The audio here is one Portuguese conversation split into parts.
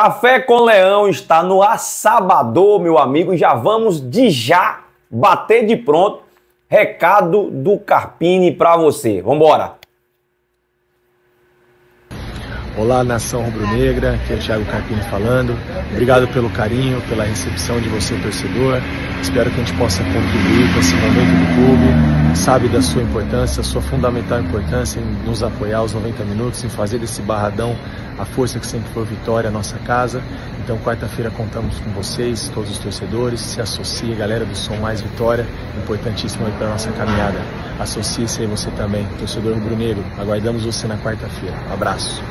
Café com Leão está no assabador, meu amigo. Já vamos de já bater de pronto. Recado do Carpini para você. Vambora! Olá, nação rubro-negra, aqui é o Thiago Carpini falando. Obrigado pelo carinho, pela recepção de você, torcedor. Espero que a gente possa contribuir com esse momento do clube. Sabe da sua importância, sua fundamental importância em nos apoiar os 90 minutos, em fazer desse barradão a força que sempre foi Vitória, a nossa casa. Então, quarta-feira contamos com vocês, todos os torcedores. Se associe, galera do Som Mais Vitória, importantíssimo aí para nossa caminhada. Associe-se aí você também, torcedor rubro-negro. Aguardamos você na quarta-feira. Um abraço.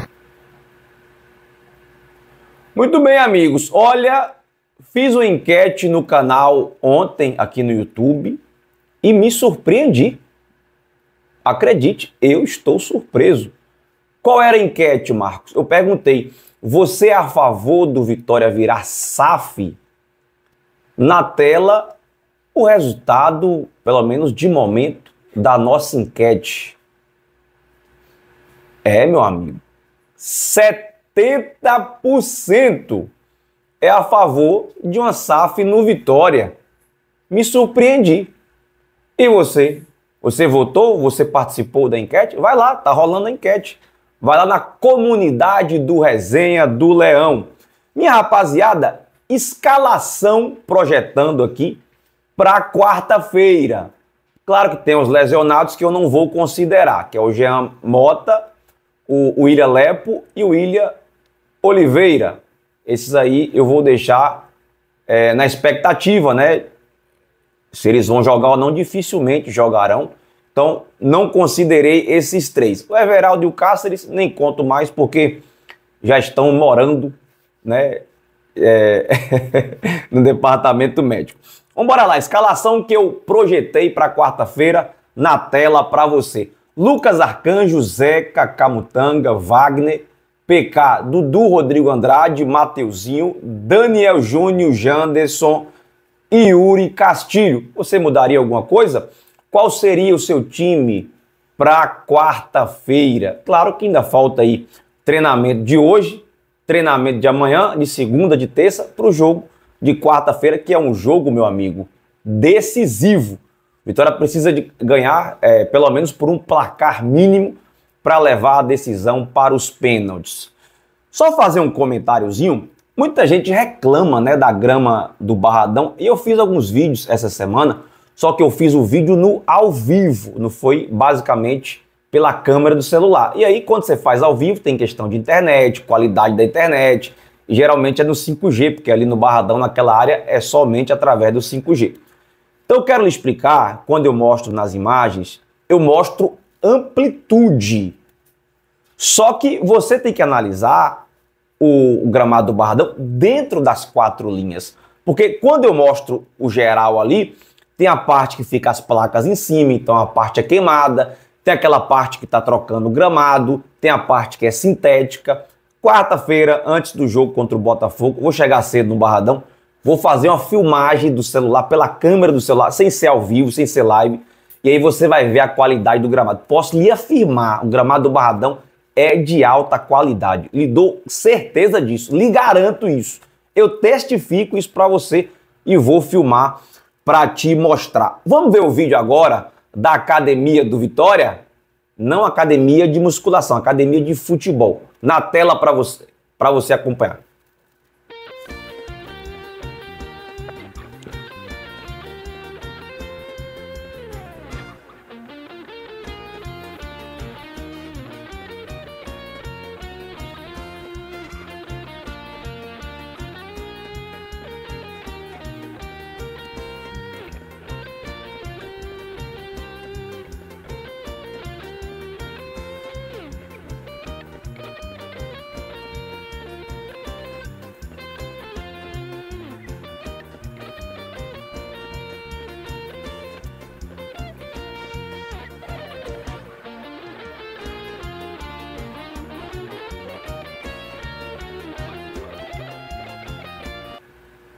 Muito bem, amigos. Olha, fiz uma enquete no canal ontem aqui no YouTube e me surpreendi. Acredite, eu estou surpreso. Qual era a enquete, Marcos? Eu perguntei: você é a favor do Vitória virar SAF? Na tela, o resultado, pelo menos de momento, da nossa enquete. É, meu amigo, 70%. 70% é a favor de uma SAF no Vitória. Me surpreendi. E você? Você votou? Você participou da enquete? Vai lá, tá rolando a enquete. Vai lá na comunidade do Resenha do Leão. Minha rapaziada, escalação projetando aqui para quarta-feira. Claro que tem os lesionados que eu não vou considerar, que é o Jean Mota, o William Lepo e o William Oliveira. Esses aí eu vou deixar é, na expectativa, né? Se eles vão jogar ou não, dificilmente jogarão. Então, não considerei esses três. O Everaldo e o Cáceres, nem conto mais, porque já estão morando, né? É, no departamento médico. Vamos bora lá, escalação que eu projetei para quarta-feira na tela para você. Lucas Arcanjo, Zeca, Camutanga, Wagner, PK, Dudu Rodrigo Andrade, Mateuzinho, Daniel Júnior, Janderson e Yuri Castilho. Você mudaria alguma coisa? Qual seria o seu time para quarta-feira? Claro que ainda falta aí treinamento de hoje, treinamento de amanhã, de segunda, de terça, para o jogo de quarta-feira, que é um jogo, meu amigo, decisivo. Vitória precisa de ganhar é, pelo menos por um placar mínimo para levar a decisão para os pênaltis. Só fazer um comentáriozinho. Muita gente reclama, né, da grama do Barradão. E eu fiz alguns vídeos essa semana, só que eu fiz o vídeo no ao vivo, não foi basicamente pela câmera do celular. E aí quando você faz ao vivo, tem questão de internet, qualidade da internet, e geralmente é no 5G, porque ali no Barradão, naquela área, é somente através do 5G. Então eu quero lhe explicar, quando eu mostro nas imagens, eu mostro amplitude. Só que você tem que analisar o, o gramado do Barradão dentro das quatro linhas. Porque quando eu mostro o geral ali, tem a parte que fica as placas em cima, então a parte é queimada, tem aquela parte que está trocando o gramado, tem a parte que é sintética. Quarta-feira, antes do jogo contra o Botafogo, vou chegar cedo no Barradão, vou fazer uma filmagem do celular, pela câmera do celular, sem ser ao vivo, sem ser live, e aí você vai ver a qualidade do gramado. Posso lhe afirmar, o gramado do Barradão é de alta qualidade. Lhe dou certeza disso, lhe garanto isso. Eu testifico isso para você e vou filmar para te mostrar. Vamos ver o vídeo agora da academia do Vitória? Não academia de musculação, academia de futebol. Na tela para você, pra você acompanhar.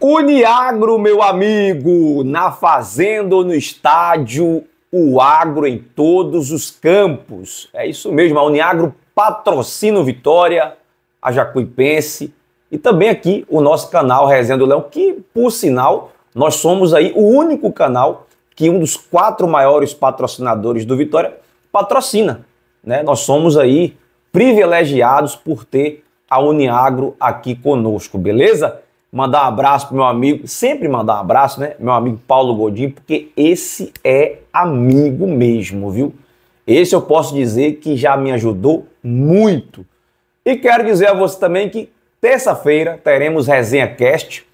Uniagro, meu amigo, na fazenda ou no estádio, o agro em todos os campos. É isso mesmo, a Uniagro patrocina o Vitória, a Jacuipense e também aqui o nosso canal Resenha do Leão, que por sinal, nós somos aí o único canal que um dos quatro maiores patrocinadores do Vitória patrocina, né? Nós somos aí privilegiados por ter a Uniagro aqui conosco, beleza? mandar um abraço pro meu amigo, sempre mandar um abraço, né? Meu amigo Paulo Godinho, porque esse é amigo mesmo, viu? Esse eu posso dizer que já me ajudou muito. E quero dizer a você também que terça-feira teremos Resenha Cast,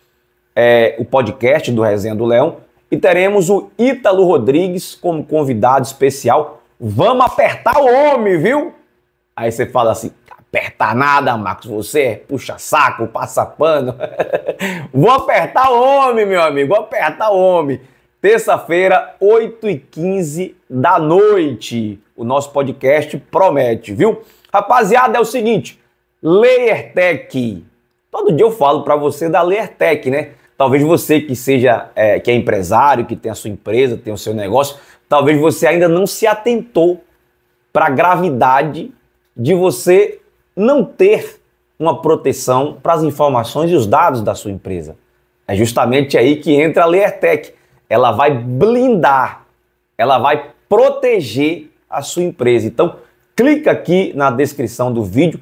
é, o podcast do Resenha do Leão, e teremos o Ítalo Rodrigues como convidado especial. Vamos apertar o homem, viu? Aí você fala assim: apertar nada, Marcos. Você é puxa saco, passa pano. Vou apertar o homem, meu amigo. Vou apertar o homem. Terça-feira, 8h15 da noite. O nosso podcast promete, viu? Rapaziada, é o seguinte. LayerTech. Todo dia eu falo para você da LayerTech, né? Talvez você que seja, é, que é empresário, que tem a sua empresa, tem o seu negócio, talvez você ainda não se atentou para a gravidade de você não ter uma proteção para as informações e os dados da sua empresa. É justamente aí que entra a LayerTech. Ela vai blindar, ela vai proteger a sua empresa. Então, clica aqui na descrição do vídeo,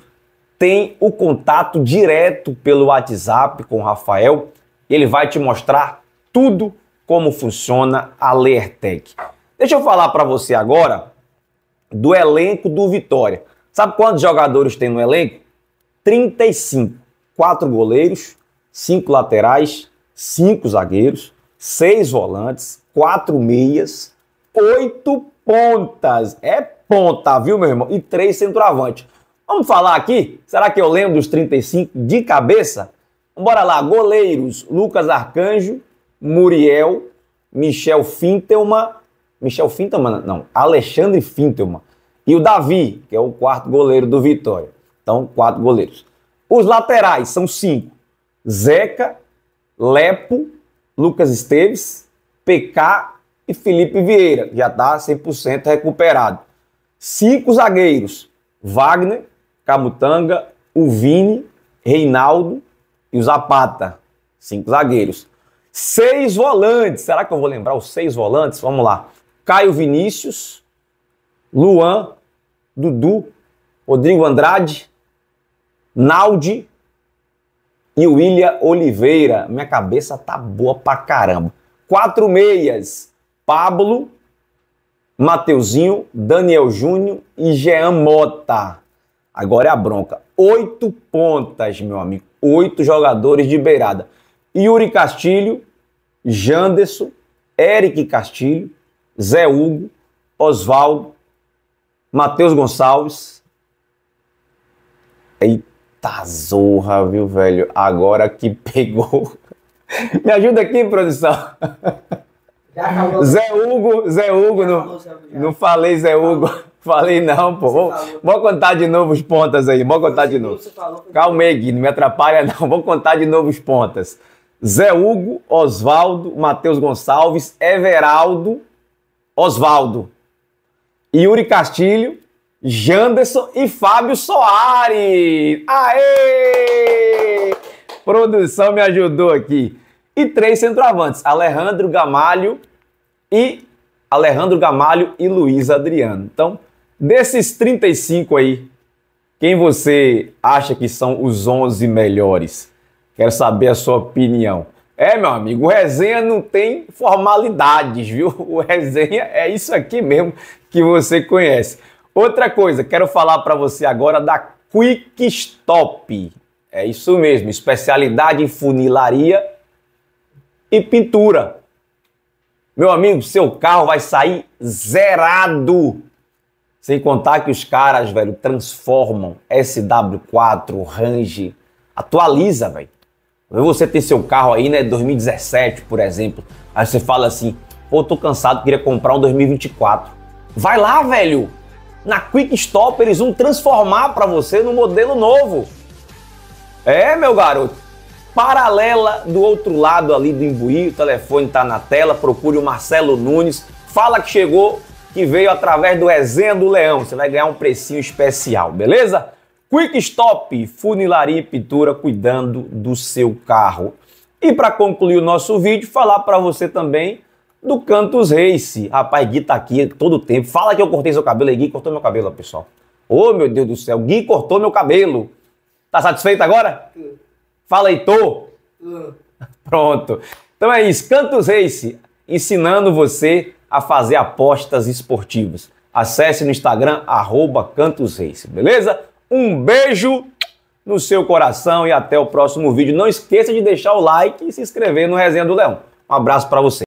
tem o contato direto pelo WhatsApp com o Rafael. Ele vai te mostrar tudo como funciona a LayerTech. Deixa eu falar para você agora do elenco do Vitória. Sabe quantos jogadores tem no elenco? 35. Quatro goleiros, cinco laterais, cinco zagueiros, seis volantes, quatro meias, oito pontas. É ponta, viu, meu irmão? E três centroavantes. Vamos falar aqui? Será que eu lembro dos 35 de cabeça? Bora lá, goleiros: Lucas Arcanjo, Muriel, Michel Fintelman, Michel Fintelman, não, Alexandre Fintelman, e o Davi, que é o quarto goleiro do Vitória. Então, quatro goleiros. Os laterais são cinco: Zeca, Lepo, Lucas Esteves, PK e Felipe Vieira. Já está 100% recuperado. Cinco zagueiros: Wagner, Camutanga, Uvini, Reinaldo e o Zapata. Cinco zagueiros. Seis volantes. Será que eu vou lembrar os seis volantes? Vamos lá. Caio Vinícius, Luan, Dudu, Rodrigo Andrade, Naldi e William Oliveira. Minha cabeça tá boa pra caramba. Quatro meias: Pablo, Mateuzinho, Daniel Júnior e Jean Mota. Agora é a bronca. Oito pontas, meu amigo. Oito jogadores de beirada. Yuri Castilho, Janderson, Eric Castilho, Zé Hugo, Oswaldo, Matheus Gonçalves. Eita zorra, viu, velho? Agora que pegou. Me ajuda aqui, produção. Zé Hugo, Zé Hugo, não, não falei Zé Hugo. Falei não, pô. Vou, contar de novo os pontas aí. Vou contar de novo. Calma aí, Gui, não me atrapalha não. Vou contar de novo os pontas. Zé Hugo, Oswaldo, Matheus Gonçalves, Everaldo, Oswaldo. Yuri Castilho, Janderson e Fábio Soares. Aê! Produção me ajudou aqui. E três centroavantes, Alejandro Gamalho e Alejandro Gamalho e Luiz Adriano. Então, desses 35 aí, quem você acha que são os 11 melhores? Quero saber a sua opinião. É, meu amigo, o resenha não tem formalidades, viu? O resenha é isso aqui mesmo que você conhece. Outra coisa, quero falar para você agora da Quick Stop. É isso mesmo, especialidade em funilaria e pintura. Meu amigo, seu carro vai sair zerado. Sem contar que os caras, velho, transformam SW4, Range, atualiza, velho. Você tem seu carro aí, né, 2017, por exemplo, aí você fala assim, pô, tô cansado, queria comprar um 2024. Vai lá, velho! Na Quick Stop eles vão transformar para você no modelo novo. É, meu garoto. Paralela do outro lado ali do Imbuí, o telefone tá na tela, procure o Marcelo Nunes, fala que chegou, que veio através do Resenha do Leão. Você vai ganhar um precinho especial, beleza? Quick Stop, funilaria e pintura cuidando do seu carro. E para concluir o nosso vídeo, falar para você também do Cantos Race. Rapaz, Gui tá aqui todo tempo. Fala que eu cortei seu cabelo aí, Gui cortou meu cabelo, pessoal. Ô, oh, meu Deus do céu, Gui cortou meu cabelo. Tá satisfeito agora? Fala, Heitor. tô Pronto. Então é isso, Cantos Race, ensinando você a fazer apostas esportivas. Acesse no Instagram, arroba Cantos Race, beleza? Um beijo no seu coração e até o próximo vídeo. Não esqueça de deixar o like e se inscrever no Resenha do Leão. Um abraço para você.